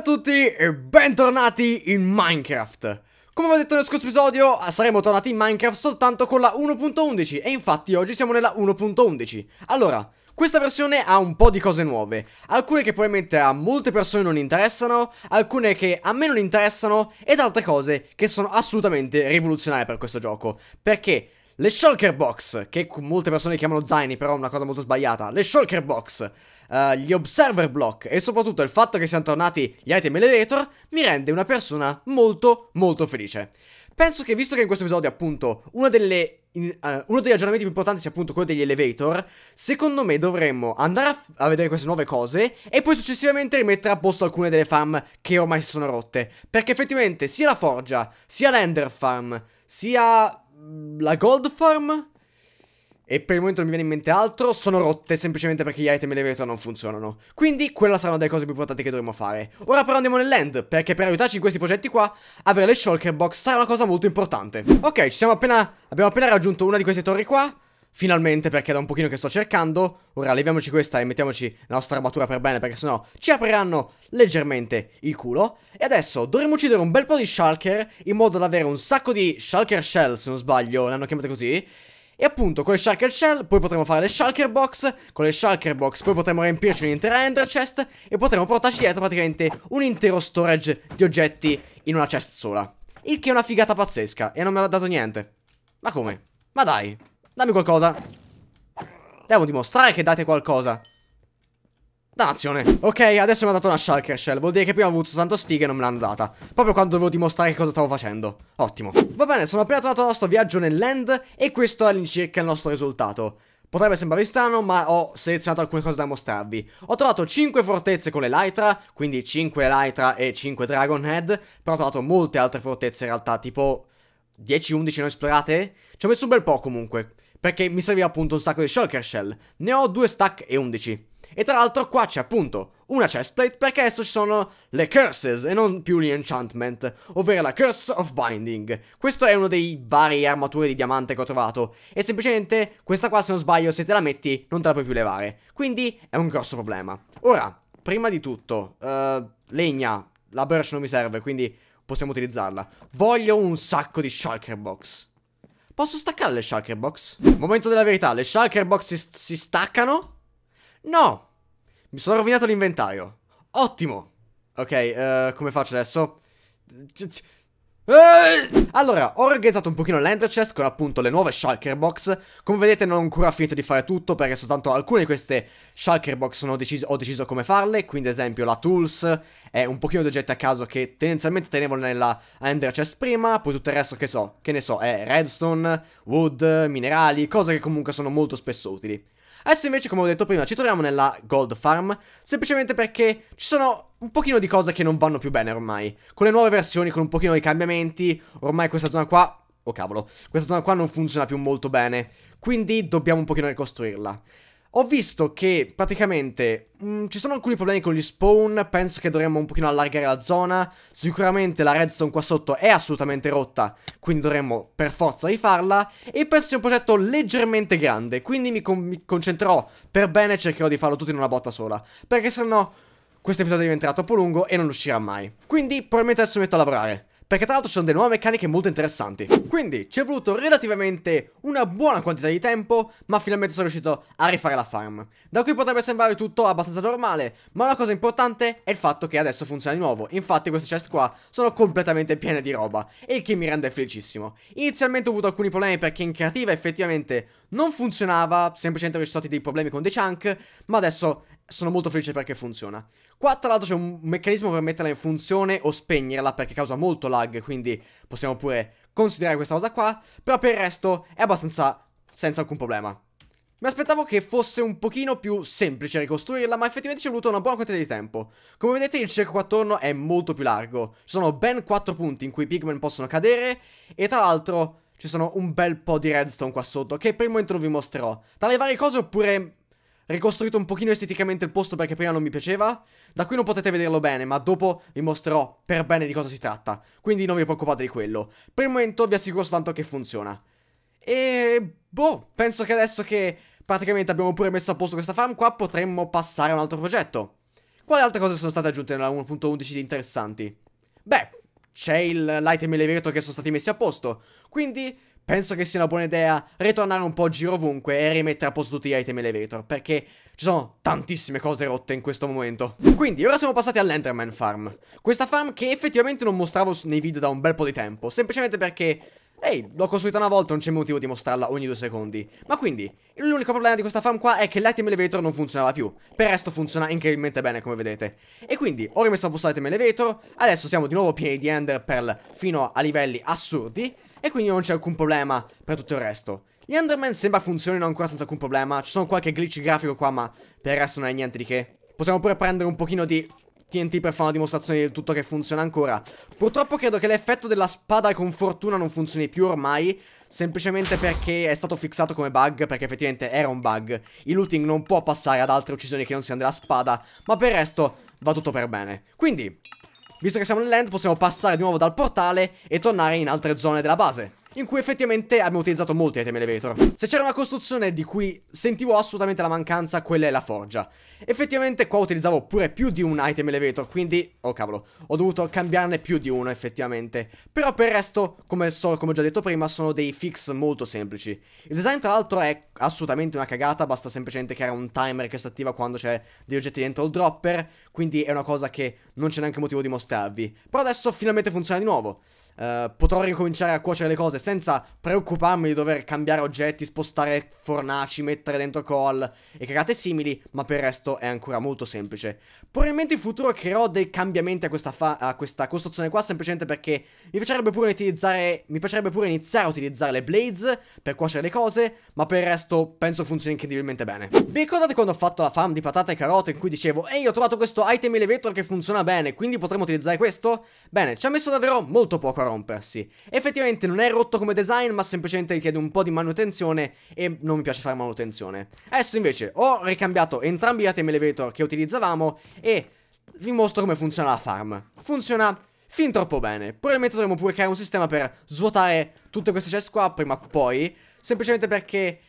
a tutti e bentornati in Minecraft! Come ho detto nel scorso episodio, saremo tornati in Minecraft soltanto con la 1.11 e infatti oggi siamo nella 1.11. Allora, questa versione ha un po' di cose nuove, alcune che probabilmente a molte persone non interessano, alcune che a me non interessano ed altre cose che sono assolutamente rivoluzionarie per questo gioco, perché le Shulker Box, che molte persone chiamano zaini però è una cosa molto sbagliata, le Shulker Box eh, gli observer block e soprattutto il fatto che siano tornati gli item elevator mi rende una persona molto molto felice. Penso che visto che in questo episodio appunto una delle in, uh, uno degli aggiornamenti più importanti sia appunto quello degli elevator. Secondo me dovremmo andare a, a, vedere queste nuove cose e poi successivamente rimettere a posto alcune delle farm che ormai si sono rotte. Perché effettivamente sia la forgia, sia l'ender farm, sia mm, la gold farm e per il momento non mi viene in mente altro, sono rotte semplicemente perché gli item elevator non funzionano. Quindi quella sarà una delle cose più importanti che dovremo fare. Ora però andiamo nell'end, perché per aiutarci in questi progetti qua, avere le shulker box sarà una cosa molto importante. Ok, ci siamo appena... abbiamo appena raggiunto una di queste torri qua. Finalmente, perché è da un pochino che sto cercando. Ora leviamoci questa e mettiamoci la nostra armatura per bene, perché sennò ci apriranno leggermente il culo. E adesso dovremo uccidere un bel po' di shulker, in modo da avere un sacco di shulker shell, se non sbaglio, l'hanno chiamata così. E appunto con le Shulker Shell poi potremo fare le Shulker Box, con le Shulker Box poi potremo riempirci un'intera Ender Chest e potremo portarci dietro praticamente un intero storage di oggetti in una chest sola. Il che è una figata pazzesca e non mi ha dato niente. Ma come? Ma dai, dammi qualcosa. Devo dimostrare che date qualcosa. Dannazione Ok adesso mi ha dato una Shulker Shell Vuol dire che prima ho avuto tanto sfiga e non me l'hanno data Proprio quando dovevo dimostrare che cosa stavo facendo Ottimo Va bene sono appena tornato dal nostro viaggio nel land E questo è all'incirca il nostro risultato Potrebbe sembrare strano, ma ho selezionato alcune cose da mostrarvi. Ho trovato 5 fortezze con l'Elytra, quindi 5 Elytra e 5 Dragonhead, però ho trovato molte altre fortezze in realtà, tipo 10-11 non esplorate. Ci ho messo un bel po' comunque, perché mi serviva appunto un sacco di Shulker Shell. Ne ho 2 stack e 11. E tra l'altro qua c'è appunto una chestplate perché adesso ci sono le curses e non più gli enchantment, ovvero la curse of binding. Questo è uno dei vari armature di diamante che ho trovato e semplicemente questa qua se non sbaglio se te la metti non te la puoi più levare, quindi è un grosso problema. Ora, prima di tutto, uh, legna, la birch non mi serve quindi possiamo utilizzarla. Voglio un sacco di shulker box. Posso staccare le shulker box? Momento della verità, le shulker box si, si staccano? No! Mi sono rovinato l'inventario. Ottimo. Ok, uh, come faccio adesso? Allora, ho organizzato un pochino l'Ender Chest con appunto le nuove Shulker Box Come vedete non ho ancora finito di fare tutto perché soltanto alcune di queste Shulker Box ho deciso, ho deciso come farle Quindi ad esempio la Tools è un pochino di oggetti a caso che tendenzialmente tenevo nella Ender Chest prima Poi tutto il resto che so, che ne so, è Redstone, Wood, minerali, cose che comunque sono molto spesso utili Adesso invece, come ho detto prima, ci troviamo nella Gold Farm, semplicemente perché ci sono un pochino di cose che non vanno più bene ormai. Con le nuove versioni, con un pochino di cambiamenti, ormai questa zona qua... Oh cavolo, questa zona qua non funziona più molto bene, quindi dobbiamo un pochino ricostruirla. Ho visto che praticamente mh, mm, ci sono alcuni problemi con gli spawn, penso che dovremmo un pochino allargare la zona, sicuramente la redstone qua sotto è assolutamente rotta, quindi dovremmo per forza rifarla, e penso sia un progetto leggermente grande, quindi mi, con mi concentrerò per bene e cercherò di farlo tutto in una botta sola, perché sennò questo episodio diventerà troppo lungo e non uscirà mai. Quindi probabilmente adesso mi metto a lavorare perché tra l'altro ci sono delle nuove meccaniche molto interessanti. Quindi ci è voluto relativamente una buona quantità di tempo, ma finalmente sono riuscito a rifare la farm. Da qui potrebbe sembrare tutto abbastanza normale, ma la cosa importante è il fatto che adesso funziona di nuovo. Infatti queste chest qua sono completamente piene di roba, il che mi rende felicissimo. Inizialmente ho avuto alcuni problemi perché in creativa effettivamente non funzionava, semplicemente ci sono stati dei problemi con dei chunk, ma adesso sono molto felice perché funziona. Qua tra l'altro c'è un meccanismo per metterla in funzione o spegnerla perché causa molto lag, quindi possiamo pure considerare questa cosa qua, però per il resto è abbastanza senza alcun problema. Mi aspettavo che fosse un pochino più semplice ricostruirla, ma effettivamente ci è voluto una buona quantità di tempo. Come vedete il cerchio attorno è molto più largo, ci sono ben 4 punti in cui i pigmen possono cadere, e tra l'altro ci sono un bel po' di redstone qua sotto, che per il momento non vi mostrerò. Tra le varie cose ho pure ricostruito un pochino esteticamente il posto perché prima non mi piaceva. Da qui non potete vederlo bene, ma dopo vi mostrerò per bene di cosa si tratta. Quindi non vi preoccupate di quello. Per il momento vi assicuro soltanto che funziona. E boh, penso che adesso che praticamente abbiamo pure messo a posto questa farm qua, potremmo passare a un altro progetto. Quali altre cose sono state aggiunte nella 1.11 di interessanti? Beh, c'è l'item elevator che sono stati messi a posto, quindi penso che sia una buona idea ritornare un po' a giro ovunque e rimettere a posto tutti gli item elevator, perché ci sono tantissime cose rotte in questo momento. Quindi, ora siamo passati all'Enderman Farm. Questa farm che effettivamente non mostravo nei video da un bel po' di tempo, semplicemente perché... Ehi, l'ho costruita una volta, non c'è motivo di mostrarla ogni due secondi. Ma quindi, L'unico problema di questa farm qua è che l'item elevator non funzionava più. Per il resto funziona incredibilmente bene, come vedete. E quindi ho rimesso a posto l'item elevator, adesso siamo di nuovo pieni di ender pearl fino a livelli assurdi, e quindi non c'è alcun problema per tutto il resto. Gli Enderman sembra funzionino ancora senza alcun problema, ci sono qualche glitch grafico qua, ma per il resto non è niente di che. Possiamo pure prendere un pochino di TNT per fare una dimostrazione del tutto che funziona ancora. Purtroppo credo che l'effetto della spada con fortuna non funzioni più ormai, semplicemente perché è stato fissato come bug, perché effettivamente era un bug. Il looting non può passare ad altre uccisioni che non siano della spada, ma per il resto va tutto per bene. Quindi, visto che siamo nel land, possiamo passare di nuovo dal portale e tornare in altre zone della base in cui effettivamente abbiamo utilizzato molti item elevator. Se c'era una costruzione di cui sentivo assolutamente la mancanza, quella è la forgia. Effettivamente qua utilizzavo pure più di un item elevator, quindi, oh cavolo, ho dovuto cambiarne più di uno effettivamente. Però per il resto, come, so, come ho già detto prima, sono dei fix molto semplici. Il design tra l'altro è assolutamente una cagata, basta semplicemente creare un timer che si attiva quando c'è degli oggetti dentro il dropper, quindi è una cosa che non c'è neanche motivo di mostrarvi. Però adesso finalmente funziona di nuovo. Eh, potrò ricominciare a cuocere le cose senza preoccuparmi di dover cambiare oggetti, spostare fornaci, mettere dentro call e cagate simili, ma per il resto è ancora molto semplice. Probabilmente in futuro creerò dei cambiamenti a questa, a questa costruzione qua, semplicemente perché mi piacerebbe pure utilizzare, mi piacerebbe pure iniziare a utilizzare le blades per cuocere le cose, ma per il resto penso funzioni incredibilmente bene. Vi ricordate quando ho fatto la farm di patate e carote in cui dicevo Ehi ho trovato questo item elevator che funziona bene, quindi potremmo utilizzare questo? Bene, ci ha messo davvero molto poco poco rompersi. Effettivamente non è rotto come design, ma semplicemente richiede un po' di manutenzione e non mi piace fare manutenzione. Adesso invece ho ricambiato entrambi gli item elevator che utilizzavamo e vi mostro come funziona la farm. Funziona fin troppo bene. Probabilmente dovremmo pure creare un sistema per svuotare tutte queste chest qua prima o poi, semplicemente perché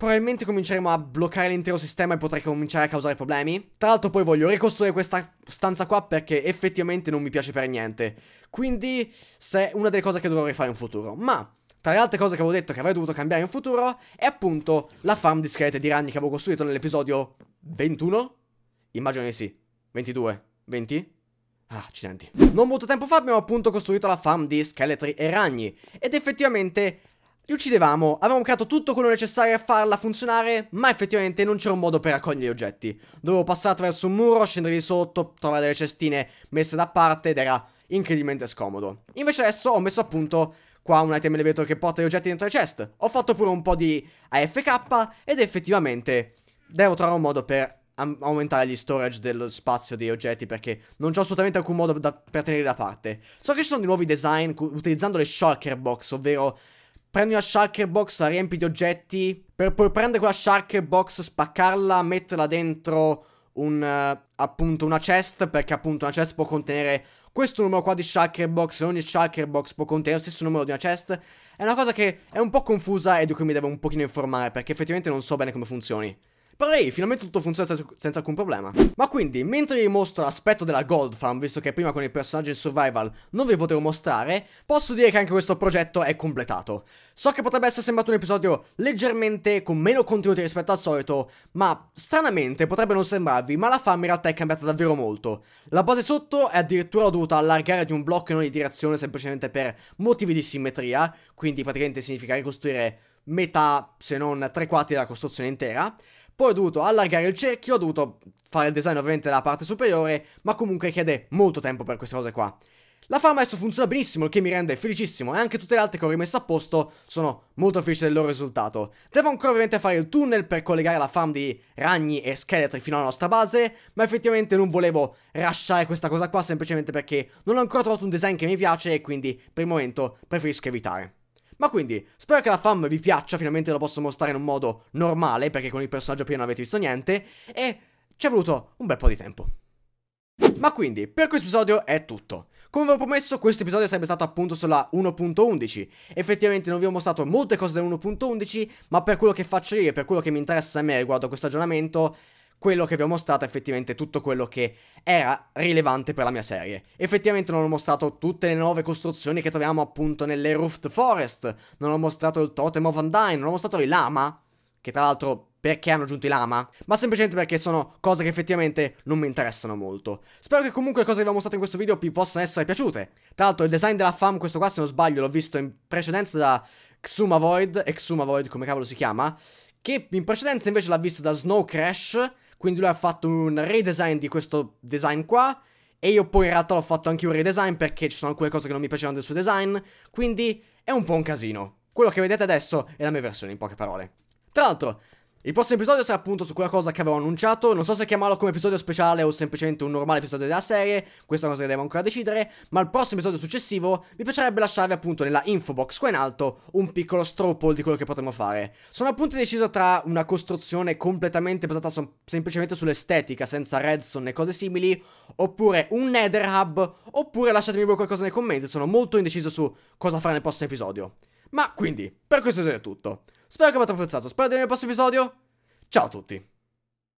probabilmente cominceremo a bloccare l'intero sistema e potrei cominciare a causare problemi. Tra l'altro poi voglio ricostruire questa stanza qua perché effettivamente non mi piace per niente. Quindi se è una delle cose che dovrò rifare in futuro. Ma tra le altre cose che avevo detto che avrei dovuto cambiare in futuro è appunto la farm scheletri di ragni che avevo costruito nell'episodio 21? Immagino di sì. 22? 20? Ah, accidenti. Non molto tempo fa abbiamo appunto costruito la farm di scheletri e ragni ed effettivamente li uccidevamo, avevamo creato tutto quello necessario a farla funzionare, ma effettivamente non c'era un modo per raccogliere gli oggetti. Dovevo passare attraverso un muro, scendere di sotto, trovare delle cestine messe da parte ed era incredibilmente scomodo. Invece adesso ho messo a punto qua un item elevator che porta gli oggetti dentro le chest. Ho fatto pure un po' di AFK ed effettivamente devo trovare un modo per aumentare gli storage dello spazio degli oggetti perché non c'ho assolutamente alcun modo da, per tenerli da parte. So che ci sono di nuovi design utilizzando le shulker box, ovvero prendi una shulker box, la riempi di oggetti, per poi prendere quella shulker box, spaccarla, metterla dentro un, uh, appunto una chest, perché appunto una chest può contenere questo numero qua di shulker box e ogni shulker box può contenere lo stesso numero di una chest. È una cosa che è un po' confusa e di cui mi devo un pochino informare, perché effettivamente non so bene come funzioni. Però Parei, finalmente tutto funziona senza, senza, alcun problema. Ma quindi, mentre vi mostro l'aspetto della Gold Farm, visto che prima con il personaggio in survival non vi potevo mostrare, posso dire che anche questo progetto è completato. So che potrebbe essere sembrato un episodio leggermente con meno contenuti rispetto al solito, ma stranamente potrebbe non sembrarvi, ma la farm in realtà è cambiata davvero molto. La base sotto è addirittura dovuta allargare di un blocco in ogni direzione semplicemente per motivi di simmetria, quindi praticamente significa ricostruire metà, se non tre quarti della costruzione intera. Poi ho dovuto allargare il cerchio, ho dovuto fare il design ovviamente della parte superiore, ma comunque chiede molto tempo per queste cose qua. La farm adesso funziona benissimo, il che mi rende felicissimo, e anche tutte le altre che ho rimesso a posto sono molto felice del loro risultato. Devo ancora ovviamente fare il tunnel per collegare la farm di ragni e scheletri fino alla nostra base, ma effettivamente non volevo rushare questa cosa qua semplicemente perché non ho ancora trovato un design che mi piace e quindi per il momento preferisco evitare. Ma quindi, spero che la fam vi piaccia, finalmente lo posso mostrare in un modo normale, perché con il personaggio pieno non avete visto niente, e ci è voluto un bel po' di tempo. Ma quindi, per questo episodio è tutto. Come vi ho promesso, questo episodio sarebbe stato appunto sulla 1.11. Effettivamente non vi ho mostrato molte cose dell'1.11, ma per quello che faccio io e per quello che mi interessa a me riguardo a questo aggiornamento, quello che vi ho mostrato è effettivamente tutto quello che era rilevante per la mia serie. Effettivamente non ho mostrato tutte le nuove costruzioni che troviamo appunto nelle Ruft Forest, non ho mostrato il Totem of Undyne, non ho mostrato i Lama, che tra l'altro perché hanno aggiunto i lama, ma semplicemente perché sono cose che effettivamente non mi interessano molto. Spero che comunque le cose che vi ho mostrato in questo video vi possano essere piaciute. Tra l'altro il design della FAM, questo qua se non sbaglio l'ho visto in precedenza da Xuma Void, Exuma Void come cavolo si chiama, che in precedenza invece l'ha visto da Snow Crash, quindi lui ha fatto un redesign di questo design qua. E io poi in realtà l'ho fatto anche un redesign perché ci sono alcune cose che non mi piacevano del suo design. Quindi è un po' un casino. Quello che vedete adesso è la mia versione in poche parole. Tra l'altro, il prossimo episodio sarà appunto su quella cosa che avevo annunciato, non so se chiamarlo come episodio speciale o semplicemente un normale episodio della serie, questa cosa che devo ancora decidere, ma il prossimo episodio successivo mi piacerebbe lasciarvi appunto nella info box qua in alto un piccolo straw poll di quello che potremmo fare. Sono appunto deciso tra una costruzione completamente basata sem semplicemente sull'estetica, senza redstone e cose simili, oppure un nether hub, oppure lasciatemi voi qualcosa nei commenti, sono molto indeciso su cosa fare nel prossimo episodio. Ma quindi, per questo è tutto. Spero che abbiate apprezzato, spero di vedere nel prossimo episodio. Ciao a tutti!